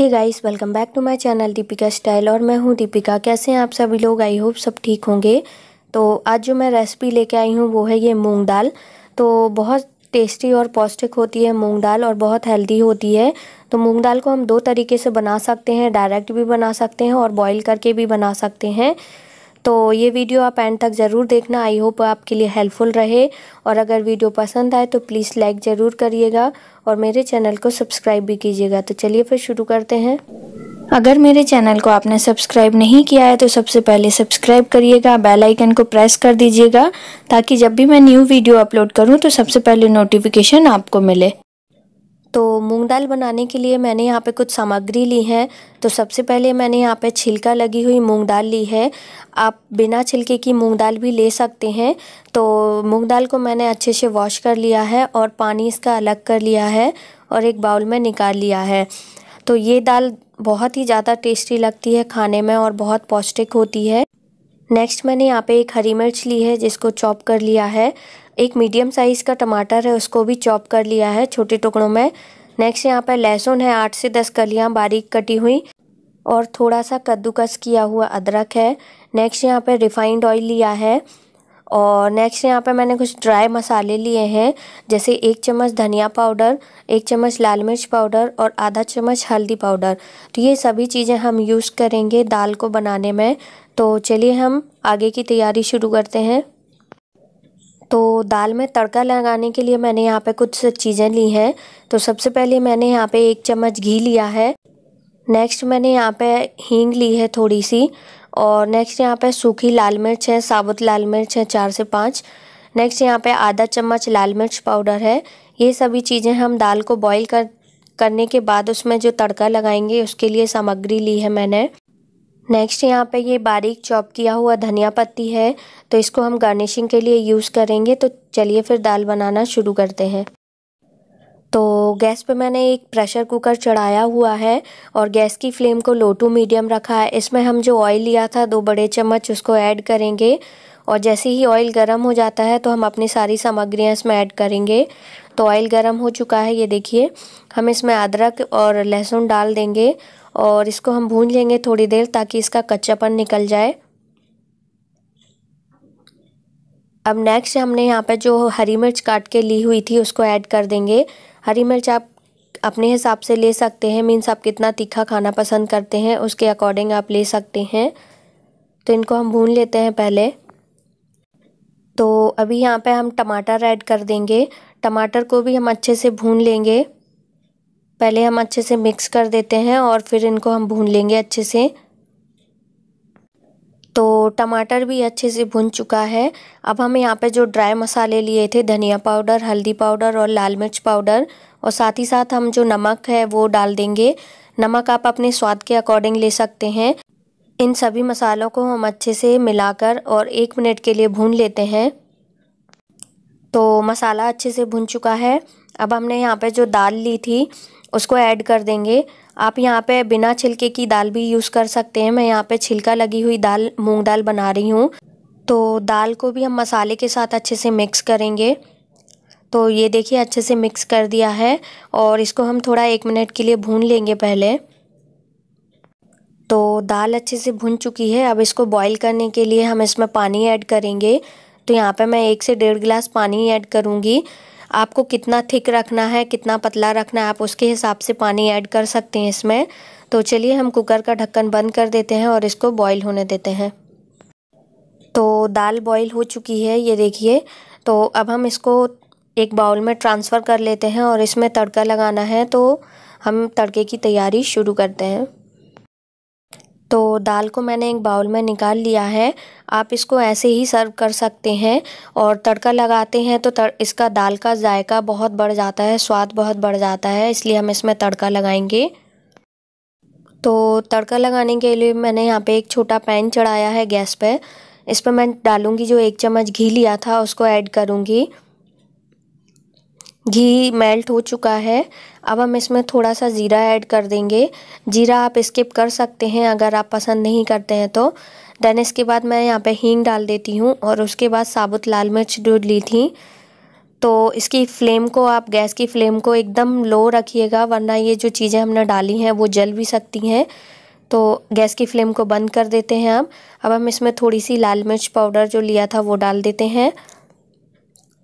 hey guys welcome back to my channel Deepika style और मैं हूँ दीपिका कैसे हैं आप सभी लोग आई होप सब ठीक होंगे तो आज जो मैं रेसिपी लेके आई हूँ वो है ये मूंग दाल तो बहुत टेस्टी और पौष्टिक होती है मूंग दाल और बहुत हेल्दी होती है तो मूंग दाल को हम दो तरीके से बना सकते हैं डायरेक्ट भी बना सकते हैं और बॉयल करके भी बना सकते हैं तो ये वीडियो आप एंड तक ज़रूर देखना आई होप आपके लिए हेल्पफुल रहे और अगर वीडियो पसंद आए तो प्लीज़ लाइक ज़रूर करिएगा और मेरे चैनल को सब्सक्राइब भी कीजिएगा तो चलिए फिर शुरू करते हैं अगर मेरे चैनल को आपने सब्सक्राइब नहीं किया है तो सबसे पहले सब्सक्राइब करिएगा बेल आइकन को प्रेस कर दीजिएगा ताकि जब भी मैं न्यू वीडियो अपलोड करूं तो सबसे पहले नोटिफिकेशन आपको मिले तो मूंग दाल बनाने के लिए मैंने यहाँ पे कुछ सामग्री ली है तो सबसे पहले मैंने यहाँ पे छिलका लगी हुई मूंग दाल ली है आप बिना छिलके की मूंग दाल भी ले सकते हैं तो मूंग दाल को मैंने अच्छे से वॉश कर लिया है और पानी इसका अलग कर लिया है और एक बाउल में निकाल लिया है तो ये दाल बहुत ही ज़्यादा टेस्टी लगती है खाने में और बहुत पौष्टिक होती है नेक्स्ट मैंने यहाँ पे एक हरी मिर्च ली है जिसको चॉप कर लिया है एक मीडियम साइज़ का टमाटर है उसको भी चॉप कर लिया है छोटे टुकड़ों में नेक्स्ट यहाँ पर लहसुन है आठ से दस कलियाँ बारीक कटी हुई और थोड़ा सा कद्दूकस किया हुआ अदरक है नेक्स्ट यहाँ पर रिफाइंड ऑयल लिया है और नेक्स्ट यहाँ पे मैंने कुछ ड्राई मसाले लिए हैं जैसे एक चम्मच धनिया पाउडर एक चम्मच लाल मिर्च पाउडर और आधा चम्मच हल्दी पाउडर तो ये सभी चीज़ें हम यूज़ करेंगे दाल को बनाने में तो चलिए हम आगे की तैयारी शुरू करते हैं तो दाल में तड़का लगाने के लिए मैंने यहाँ पे कुछ चीज़ें ली हैं तो सबसे पहले मैंने यहाँ पे एक चम्मच घी लिया है नेक्स्ट मैंने यहाँ पे हींग ली है थोड़ी सी और नेक्स्ट यहाँ पे सूखी लाल मिर्च है साबुत लाल मिर्च है चार से पाँच नेक्स्ट यहाँ पे आधा चम्मच लाल मिर्च पाउडर है ये सभी चीज़ें हम दाल को बॉईल कर करने के बाद उसमें जो तड़का लगाएंगे उसके लिए सामग्री ली है मैंने नेक्स्ट यहाँ पे ये बारीक चॉप किया हुआ धनिया पत्ती है तो इसको हम गार्निशिंग के लिए यूज़ करेंगे तो चलिए फिर दाल बनाना शुरू करते हैं तो गैस पे मैंने एक प्रेशर कुकर चढ़ाया हुआ है और गैस की फ्लेम को लो टू मीडियम रखा है इसमें हम जो ऑयल लिया था दो बड़े चम्मच उसको ऐड करेंगे और जैसे ही ऑयल गर्म हो जाता है तो हम अपनी सारी सामग्रियाँ इसमें ऐड करेंगे तो ऑयल गर्म हो चुका है ये देखिए हम इसमें अदरक और लहसुन डाल देंगे और इसको हम भून लेंगे थोड़ी देर ताकि इसका कच्चापन निकल जाए अब नेक्स्ट हमने यहाँ पे जो हरी मिर्च काट के ली हुई थी उसको ऐड कर देंगे हरी मिर्च आप अपने हिसाब से ले सकते हैं मीन्स आप कितना तीखा खाना पसंद करते हैं उसके अकॉर्डिंग आप ले सकते हैं तो इनको हम भून लेते हैं पहले तो अभी यहाँ पे हम टमाटर ऐड कर देंगे टमाटर को भी हम अच्छे से भून लेंगे पहले हम अच्छे से मिक्स कर देते हैं और फिर इनको हम भून लेंगे अच्छे से तो टमाटर भी अच्छे से भुन चुका है अब हम यहाँ पे जो ड्राई मसाले लिए थे धनिया पाउडर हल्दी पाउडर और लाल मिर्च पाउडर और साथ ही साथ हम जो नमक है वो डाल देंगे नमक आप अपने स्वाद के अकॉर्डिंग ले सकते हैं इन सभी मसालों को हम अच्छे से मिलाकर और एक मिनट के लिए भून लेते हैं तो मसाला अच्छे से भुन चुका है अब हमने यहाँ पे जो दाल ली थी उसको ऐड कर देंगे आप यहाँ पे बिना छिलके की दाल भी यूज़ कर सकते हैं मैं यहाँ पे छिलका लगी हुई दाल मूंग दाल बना रही हूँ तो दाल को भी हम मसाले के साथ अच्छे से मिक्स करेंगे तो ये देखिए अच्छे से मिक्स कर दिया है और इसको हम थोड़ा एक मिनट के लिए भून लेंगे पहले तो दाल अच्छे से भुन चुकी है अब इसको बॉईल करने के लिए हम इसमें पानी ऐड करेंगे तो यहाँ पे मैं एक से डेढ़ गिलास पानी ऐड करूँगी आपको कितना थिक रखना है कितना पतला रखना है आप उसके हिसाब से पानी ऐड कर सकते हैं इसमें तो चलिए हम कुकर का ढक्कन बंद कर देते हैं और इसको बॉईल होने देते हैं तो दाल बॉईल हो चुकी है ये देखिए तो अब हम इसको एक बाउल में ट्रांसफ़र कर लेते हैं और इसमें तड़का लगाना है तो हम तड़के की तैयारी शुरू करते हैं तो दाल को मैंने एक बाउल में निकाल लिया है आप इसको ऐसे ही सर्व कर सकते हैं और तड़का लगाते हैं तो तर, इसका दाल का जायका बहुत बढ़ जाता है स्वाद बहुत बढ़ जाता है इसलिए हम इसमें तड़का लगाएंगे तो तड़का लगाने के लिए मैंने यहाँ पे एक छोटा पैन चढ़ाया है गैस पे इस पर मैं डालूँगी जो एक चम्मच घी लिया था उसको ऐड करूँगी घी मेल्ट हो चुका है अब हम इसमें थोड़ा सा ज़ीरा ऐड कर देंगे ज़ीरा आप स्किप कर सकते हैं अगर आप पसंद नहीं करते हैं तो देन इसके बाद मैं यहाँ पे हींग डाल देती हूँ और उसके बाद साबुत लाल मिर्च डूढ़ ली थी तो इसकी फ्लेम को आप गैस की फ्लेम को एकदम लो रखिएगा वरना ये जो चीज़ें हमने डाली हैं वो जल भी सकती हैं तो गैस की फ्लेम को बंद कर देते हैं हम अब हम इसमें थोड़ी सी लाल मिर्च पाउडर जो लिया था वो डाल देते हैं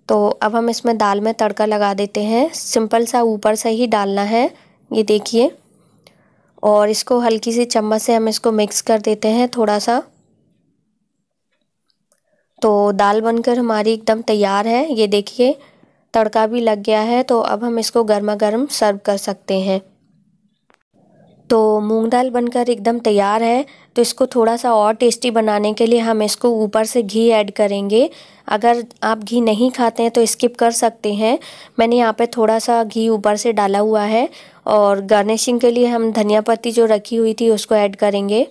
तो अब हम इसमें दाल में तड़का लगा देते हैं सिंपल सा ऊपर से ही डालना है ये देखिए और इसको हल्की सी चम्मच से हम इसको मिक्स कर देते हैं थोड़ा सा तो दाल बनकर हमारी एकदम तैयार है ये देखिए तड़का भी लग गया है तो अब हम इसको गर्मा गर्म सर्व कर सकते हैं तो मूंग दाल बनकर एकदम तैयार है तो इसको थोड़ा सा और टेस्टी बनाने के लिए हम इसको ऊपर से घी ऐड करेंगे अगर आप घी नहीं खाते हैं तो स्किप कर सकते हैं मैंने यहाँ पे थोड़ा सा घी ऊपर से डाला हुआ है और गार्निशिंग के लिए हम धनिया पत्ती जो रखी हुई थी उसको ऐड करेंगे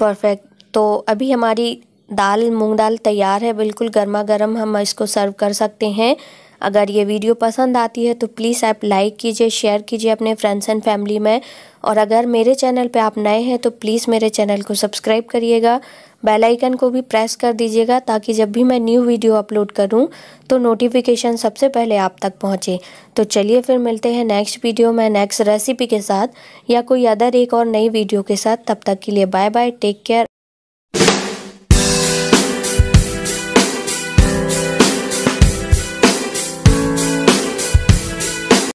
परफेक्ट तो अभी हमारी दाल मूंग दाल तैयार है बिल्कुल गर्मा गर्म हम इसको सर्व कर सकते हैं अगर ये वीडियो पसंद आती है तो प्लीज़ आप लाइक कीजिए शेयर कीजिए अपने फ्रेंड्स एंड फैमिली में और अगर मेरे चैनल पे आप नए हैं तो प्लीज़ मेरे चैनल को सब्सक्राइब करिएगा बेल आइकन को भी प्रेस कर दीजिएगा ताकि जब भी मैं न्यू वीडियो अपलोड करूं तो नोटिफिकेशन सबसे पहले आप तक पहुंचे तो चलिए फिर मिलते हैं नेक्स्ट वीडियो में नेक्स्ट रेसिपी के साथ या कोई अदर एक और नई वीडियो के साथ तब तक के लिए बाय बाय टेक केयर